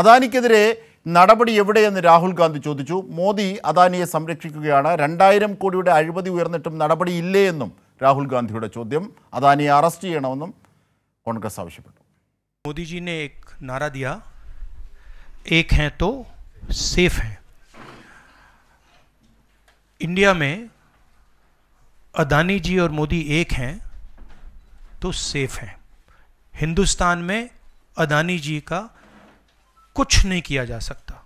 അദാനിക്കെതിരെ നടപടി എവിടെയെന്ന് രാഹുൽ ഗാന്ധി ചോദിച്ചു മോദി അദാനിയെ സംരക്ഷിക്കുകയാണ് രണ്ടായിരം കോടിയുടെ അഴിമതി ഉയർന്നിട്ടും നടപടിയില്ലേ എന്നും രാഹുൽ ഗാന്ധിയുടെ ചോദ്യം അദാനിയെ അറസ്റ്റ് ചെയ്യണമെന്നും കോൺഗ്രസ് ആവശ്യപ്പെട്ടു മോദിജിനെ നാരാ ദിയ एक हैं तो सेफ हैं इंडिया में अदानी जी और मोदी एक हैं तो सेफ हैं हिंदुस्तान में अदानी जी का कुछ नहीं किया जा सकता